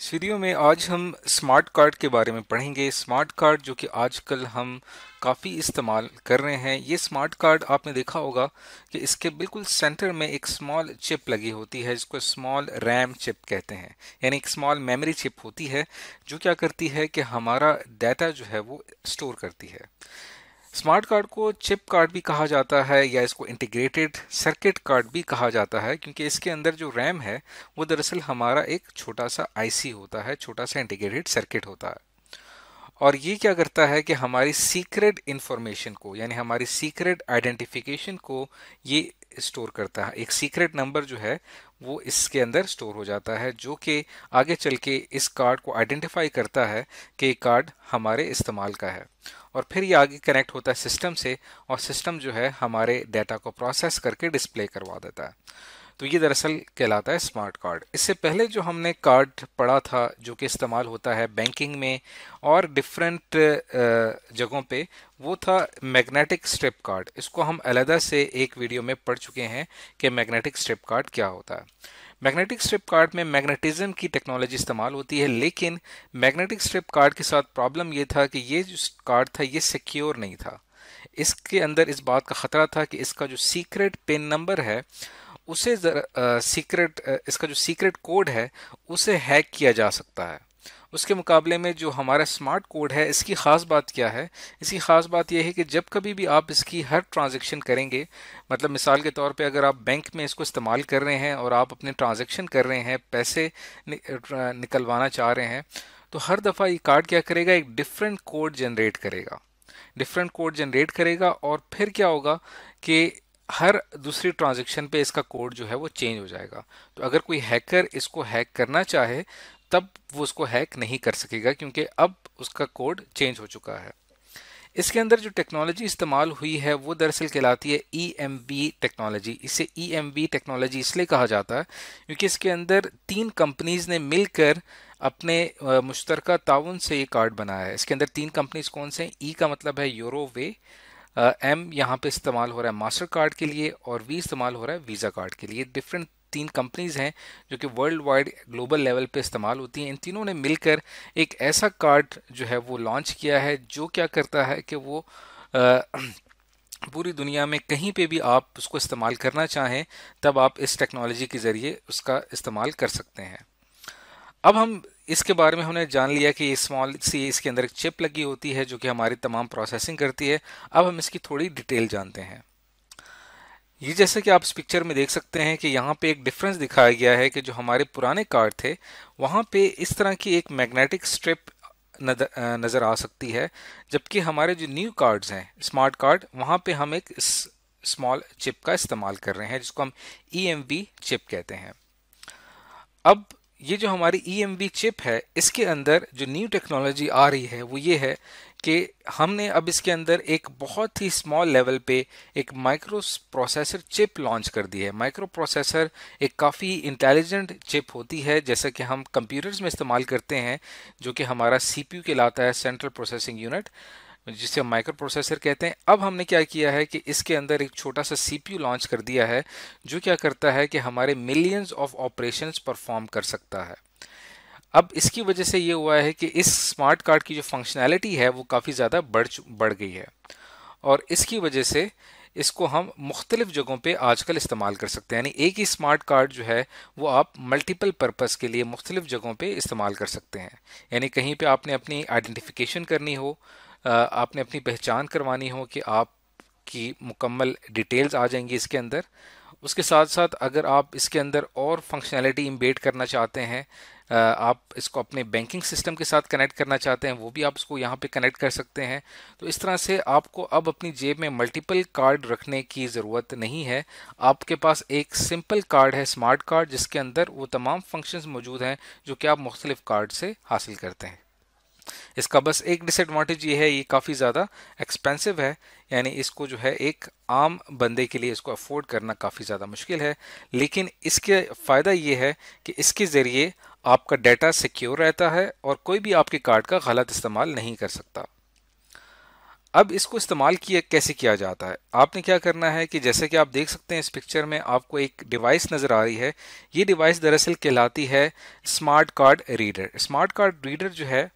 इस वीडियो में आज हम स्मार्ट कार्ड के बारे में पढ़ेंगे स्मार्ट कार्ड जो कि आजकल हम काफ़ी इस्तेमाल कर रहे हैं ये स्मार्ट कार्ड आपने देखा होगा कि इसके बिल्कुल सेंटर में एक स्मॉल चिप लगी होती है जिसको स्मॉल रैम चिप कहते हैं यानी एक स्मॉल मेमोरी चिप होती है जो क्या करती है कि हमारा डाटा जो है वो स्टोर करती है स्मार्ट कार्ड को चिप कार्ड भी कहा जाता है या इसको इंटीग्रेटेड सर्किट कार्ड भी कहा जाता है क्योंकि इसके अंदर जो रैम है वो दरअसल हमारा एक छोटा सा आईसी होता है छोटा सा इंटीग्रेटेड सर्किट होता है और ये क्या करता है कि हमारी सीक्रेट इन्फॉर्मेशन को यानी हमारी सीक्रेट आइडेंटिफिकेशन को ये स्टोर करता है एक सीक्रेट नंबर जो है वो इसके अंदर स्टोर हो जाता है जो कि आगे चल के इस कार्ड को आइडेंटिफाई करता है कि ये कार्ड हमारे इस्तेमाल का है और फिर ये आगे कनेक्ट होता है सिस्टम से और सिस्टम जो है हमारे डाटा को प्रोसेस करके डिस्प्ले करवा देता है तो ये दरअसल कहलाता है स्मार्ट कार्ड इससे पहले जो हमने कार्ड पढ़ा था जो कि इस्तेमाल होता है बैंकिंग में और डिफरेंट जगहों पे वो था मैग्नेटिक स्ट्रिप कार्ड इसको हम अलहदा से एक वीडियो में पढ़ चुके हैं कि मैग्नेटिक स्ट्रिप कार्ड क्या होता है मैग्नेटिक स्ट्रिप कार्ड में मैग्नेटिज्म की टेक्नोलॉजी इस्तेमाल होती है लेकिन मैग्नेटिक स्ट्रिप कार्ड के साथ प्रॉब्लम ये था कि ये जो कार्ड था ये सिक्योर नहीं था इसके अंदर इस बात का ख़तरा था कि इसका जो सीक्रेट पिन नंबर है उसे सीक्रेट इसका जो सीक्रेट कोड है उसे हैक किया जा सकता है उसके मुकाबले में जो हमारा स्मार्ट कोड है इसकी ख़ास बात क्या है इसकी ख़ास बात यह है कि जब कभी भी आप इसकी हर ट्रांजैक्शन करेंगे मतलब मिसाल के तौर पे अगर आप बैंक में इसको इस्तेमाल कर रहे हैं और आप अपने ट्रांजैक्शन कर रहे हैं पैसे निकलवाना चाह रहे हैं तो हर दफ़ा ये कार्ड क्या करेगा एक डिफरेंट कोड जनरेट करेगा डिफरेंट कोड जनरेट करेगा और फिर क्या होगा कि हर दूसरी ट्रांजेक्शन पे इसका कोड जो है वो चेंज हो जाएगा तो अगर कोई हैकर इसको हैक करना चाहे तब वो उसको हैक नहीं कर सकेगा क्योंकि अब उसका कोड चेंज हो चुका है इसके अंदर जो टेक्नोलॉजी इस्तेमाल हुई है वो दरअसल कहलाती है ई e एम टेक्नोलॉजी इसे ई e एम टेक्नोलॉजी इसलिए कहा जाता है क्योंकि इसके अंदर तीन कंपनीज़ ने मिलकर अपने मुश्तरका ताउन से ये कार्ड बनाया है इसके अंदर तीन कंपनीज कौन से हैं ई e का मतलब है यूरोवे एम यहाँ पे इस्तेमाल हो रहा है मास्टर कार्ड के लिए और वी इस्तेमाल हो रहा है वीज़ा कार्ड के लिए डिफरेंट तीन कंपनीज़ हैं जो कि वर्ल्ड वाइड ग्लोबल लेवल पे इस्तेमाल होती हैं इन तीनों ने मिलकर एक ऐसा कार्ड जो है वो लॉन्च किया है जो क्या करता है कि वो uh, पूरी दुनिया में कहीं पे भी आप उसको इस्तेमाल करना चाहें तब आप इस टेक्नोलॉजी के ज़रिए उसका इस्तेमाल कर सकते हैं अब हम इसके बारे में हमने जान लिया कि स्मॉल सी इसके अंदर एक चिप लगी होती है जो कि हमारी तमाम प्रोसेसिंग करती है अब हम इसकी थोड़ी डिटेल जानते हैं ये जैसे कि आप इस पिक्चर में देख सकते हैं कि यहाँ पे एक डिफरेंस दिखाया गया है कि जो हमारे पुराने कार्ड थे वहाँ पे इस तरह की एक मैग्नेटिक स्ट्रिप नजर नज़र आ सकती है जबकि हमारे जो न्यू कार्ड्स हैं स्मार्ट कार्ड वहाँ पे हम एक स्मॉल चिप का इस्तेमाल कर रहे हैं जिसको हम ई e चिप कहते हैं अब ये जो हमारी ई e चिप है इसके अंदर जो न्यू टेक्नोलॉजी आ रही है वो ये है कि हमने अब इसके अंदर एक बहुत ही स्मॉल लेवल पे एक माइक्रो प्रोसेसर चिप लॉन्च कर दी है माइक्रो प्रोसेसर एक काफ़ी इंटेलिजेंट चिप होती है जैसा कि हम कंप्यूटर्स में इस्तेमाल करते हैं जो कि हमारा सीपीयू कहलाता है सेंट्रल प्रोसेसिंग यूनिट जिसे हम माइक्रो प्रोसेसर कहते हैं अब हमने क्या किया है कि इसके अंदर एक छोटा सा सीपीयू लॉन्च कर दिया है जो क्या करता है कि हमारे मिलियंस ऑफ ऑपरेशंस परफॉर्म कर सकता है अब इसकी वजह से ये हुआ है कि इस स्मार्ट कार्ड की जो फंक्शनैलिटी है वो काफ़ी ज़्यादा बढ़ बढ़ गई है और इसकी वजह से इसको हम मुख्तलिफ जगहों पे आजकल इस्तेमाल कर सकते हैं यानी एक ही स्मार्ट कार्ड जो है वो आप मल्टीपल पर्पस के लिए मुख्तलिफ जगहों पे इस्तेमाल कर सकते हैं यानी कहीं पे आपने अपनी आइडेंटिफिकेशन करनी हो आपने अपनी पहचान करवानी हो कि आपकी मुकम्मल डिटेल्स आ जाएंगी इसके अंदर उसके साथ साथ अगर आप इसके अंदर और फंक्शनैलिटी इम्बेट करना चाहते हैं आप इसको अपने बैंकिंग सिस्टम के साथ कनेक्ट करना चाहते हैं वो भी आप इसको यहाँ पे कनेक्ट कर सकते हैं तो इस तरह से आपको अब अपनी जेब में मल्टीपल कार्ड रखने की ज़रूरत नहीं है आपके पास एक सिंपल कार्ड है स्मार्ट कार्ड जिसके अंदर वो तमाम फंक्शंस मौजूद हैं जो कि आप मुख्तलिफ कार्ड से हासिल करते हैं इसका बस एक डिसएडवांटेज ये है ये काफ़ी ज़्यादा एक्सपेंसिव है यानी इसको जो है एक आम बंदे के लिए इसको अफोर्ड करना काफ़ी ज़्यादा मुश्किल है लेकिन इसके फ़ायदा ये है कि इसके ज़रिए आपका डाटा सिक्योर रहता है और कोई भी आपके कार्ड का गलत इस्तेमाल नहीं कर सकता अब इसको इस्तेमाल किया कैसे किया जाता है आपने क्या करना है कि जैसे कि आप देख सकते हैं इस पिक्चर में आपको एक डिवाइस नज़र आ रही है ये डिवाइस दरअसल कहलाती है smart card reader smart card reader जो है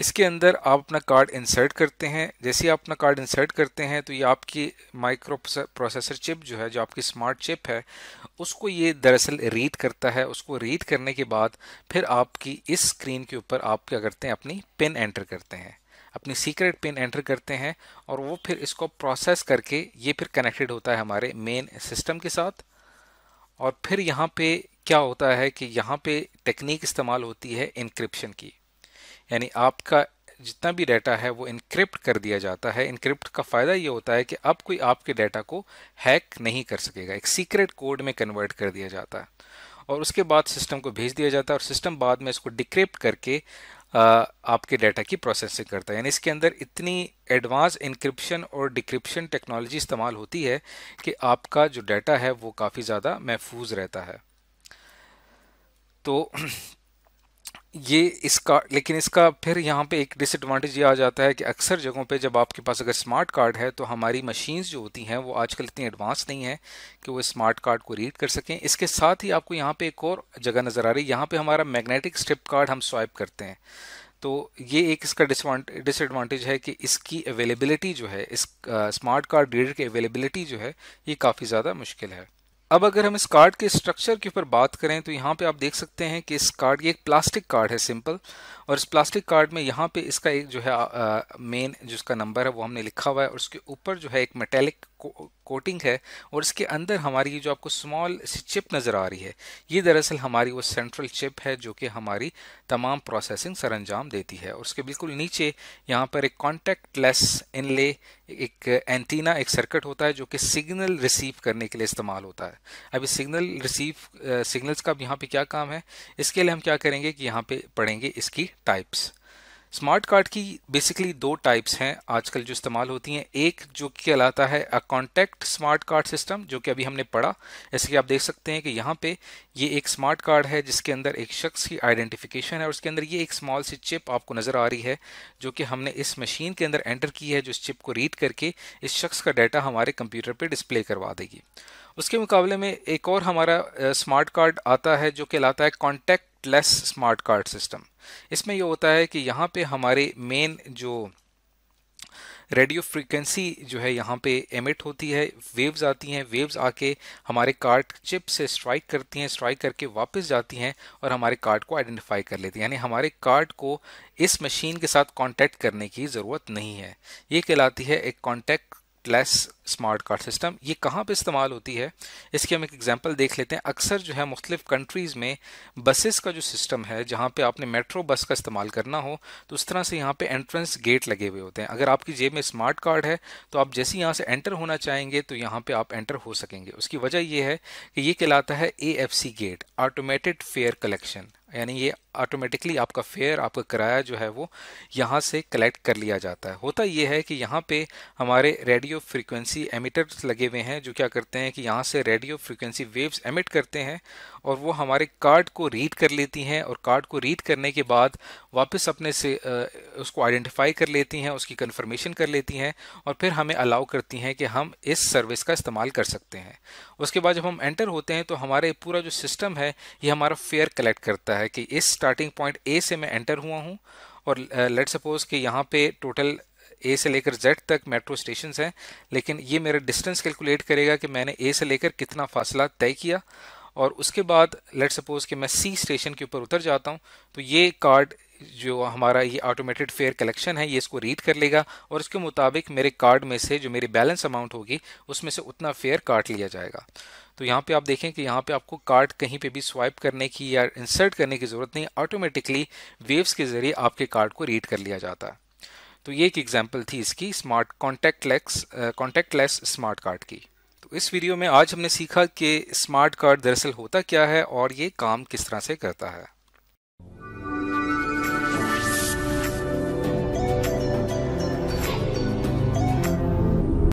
इसके अंदर आप अपना कार्ड इंसर्ट करते हैं जैसे आप अपना कार्ड इंसर्ट करते हैं तो ये आपकी माइक्रो प्रोसेसर चिप जो है जो आपकी स्मार्ट चिप है उसको ये दरअसल रीड करता है उसको रीड करने के बाद फिर आपकी इस स्क्रीन के ऊपर आप क्या करते हैं अपनी पिन एंटर करते हैं अपनी सीक्रेट पिन एंटर करते हैं और वो फिर इसको प्रोसेस करके ये फिर कनेक्टेड होता है हमारे मेन सिस्टम के साथ और फिर यहाँ पे क्या होता है कि यहाँ पे टेक्निक इस्तेमाल होती है इंक्रिप्शन की यानी आपका जितना भी डाटा है वो इनक्रिप्ट कर दिया जाता है इनक्रिप्ट का फ़ायदा ये होता है कि अब कोई आपके डाटा को हैक नहीं कर सकेगा एक सीक्रेट कोड में कन्वर्ट कर दिया जाता है और उसके बाद सिस्टम को भेज दिया जाता है और सिस्टम बाद में इसको डिक्रिप्ट करके आपके डाटा की प्रोसेसिंग करता है यानी इसके अंदर इतनी एडवांस इंक्रिप्शन और डिक्रिप्शन टेक्नोलॉजी इस्तेमाल होती है कि आपका जो डाटा है वो काफ़ी ज़्यादा महफूज रहता है तो ये इसका लेकिन इसका फिर यहाँ पे एक डिसएडवांटेज ये आ जाता है कि अक्सर जगहों पे जब आपके पास अगर स्मार्ट कार्ड है तो हमारी मशीन्स जो होती हैं वो आजकल इतनी एडवांस नहीं है कि वो स्मार्ट कार्ड को रीड कर सकें इसके साथ ही आपको यहाँ पे एक और जगह नज़र आ रही है यहाँ पे हमारा मैग्नेटिक स्ट्रिप कार्ड हम स्वाइप करते हैं तो ये एक इसका डिसएडवांटेज है कि इसकी अवेलेबिलिटी जो है इस स्मार्ट कार्ड रीडर की अवेलेबिलिटी जो है ये काफ़ी ज़्यादा मुश्किल है अब अगर हम इस कार्ड के स्ट्रक्चर के ऊपर बात करें तो यहाँ पे आप देख सकते हैं कि इस कार्ड ये एक प्लास्टिक कार्ड है सिंपल और इस प्लास्टिक कार्ड में यहाँ पे इसका एक जो है मेन जिसका नंबर है वो हमने लिखा हुआ है और उसके ऊपर जो है एक मेटेलिक कोटिंग है और इसके अंदर हमारी जो आपको स्मॉल सी चिप नज़र आ रही है ये दरअसल हमारी वो सेंट्रल चिप है जो कि हमारी तमाम प्रोसेसिंग सर देती है और उसके बिल्कुल नीचे यहाँ पर एक कॉन्टैक्ट लेस इनले एक एंटीना एक सर्किट होता है जो कि सिग्नल रिसीव करने के लिए इस्तेमाल होता है अभी सिग्नल रिसीव सिग्नल्स का अब यहाँ पर क्या काम है इसके लिए हम क्या करेंगे कि यहाँ पर पढ़ेंगे इसकी टाइप्स स्मार्ट कार्ड की बेसिकली दो टाइप्स हैं आजकल जो इस्तेमाल होती हैं एक जो कहलाता है a contact smart card system जो कि अभी हमने पढ़ा जैसे कि आप देख सकते हैं कि यहाँ पे ये एक स्मार्ट कार्ड है जिसके अंदर एक शख्स की आइडेंटिफिकेशन है और उसके अंदर ये एक स्मॉल सी चिप आपको नज़र आ रही है जो कि हमने इस मशीन के अंदर एंटर की है जो इस चिप को रीड करके इस शख्स का डाटा हमारे कंप्यूटर पर डिस्प्ले करवा देगी उसके मुकाबले में एक और हमारा स्मार्ट कार्ड आता है जो कहलाता है contactless smart card system इसमें यह होता है कि यहाँ पे हमारे मेन जो रेडियो फ्रीक्वेंसी जो है यहाँ पे एमिट होती है वेव्स आती हैं वेव्स आके हमारे कार्ड चिप से स्ट्राइक करती हैं स्ट्राइक करके वापस जाती हैं और हमारे कार्ड को आइडेंटिफाई कर लेती हैं यानी हमारे कार्ड को इस मशीन के साथ कांटेक्ट करने की ज़रूरत नहीं है ये कहलाती है एक contactless smart card system ये कहाँ पे इस्तेमाल होती है इसकी हम एक एग्जांपल देख लेते हैं अक्सर जो है मुख्तलिफ कंट्रीज़ में बसेस का जो सिस्टम है जहाँ पे आपने मेट्रो बस का इस्तेमाल करना हो तो उस तरह से यहाँ पे एंट्रेंस गेट लगे हुए होते हैं अगर आपकी जेब में स्मार्ट कार्ड है तो आप जैसे यहाँ से एंटर होना चाहेंगे तो यहाँ पर आप एंटर हो सकेंगे उसकी वजह यह है कि ये कहलाता है a gate automated fare collection यानी ये ऑटोमेटिकली आपका फेयर आपका किराया जो है वो यहाँ से कलेक्ट कर लिया जाता है होता ये है कि यहाँ पे हमारे रेडियो फ्रीक्वेंसी एमिटर्स लगे हुए हैं जो क्या करते हैं कि यहाँ से रेडियो फ्रीक्वेंसी वेव्स एमिट करते हैं और वो हमारे कार्ड को रीड कर लेती हैं और कार्ड को रीड करने के बाद वापस अपने से उसको आइडेंटिफाई कर लेती हैं उसकी कन्फर्मेशन कर लेती हैं और फिर हमें अलाउ करती हैं कि हम इस सर्विस का इस्तेमाल कर सकते हैं उसके बाद जब हम एंटर होते हैं तो हमारे पूरा जो सिस्टम है ये हमारा फेयर कलेक्ट करता है कि इस स्टार्टिंग पॉइंट ए से मैं एंटर हुआ हूँ और लेट सपोज कि यहाँ पे टोटल ए से लेकर जेड तक मेट्रो स्टेशन हैं लेकिन ये मेरा डिस्टेंस कैलकुलेट करेगा कि मैंने ए से लेकर कितना फासला तय किया और उसके बाद लेट सपोज कि मैं सी स्टेशन के ऊपर उतर जाता हूँ तो ये कार्ड जो हमारा ये ऑटोमेटेड फेयर कलेक्शन है ये इसको रीड कर लेगा और इसके मुताबिक मेरे कार्ड में से जो मेरी बैलेंस अमाउंट होगी उसमें से उतना फेयर काट लिया जाएगा तो यहाँ पे आप देखें कि यहाँ पे आपको कार्ड कहीं पे भी स्वाइप करने की या इंसर्ट करने की ज़रूरत नहीं ऑटोमेटिकली वेव्स के ज़रिए आपके कार्ड को रीड कर लिया जाता है तो ये एक एग्जाम्पल थी इसकी smart contactless less smart card की इस वीडियो में आज हमने सीखा कि स्मार्ट कार्ड दरअसल होता क्या है और ये काम किस तरह से करता है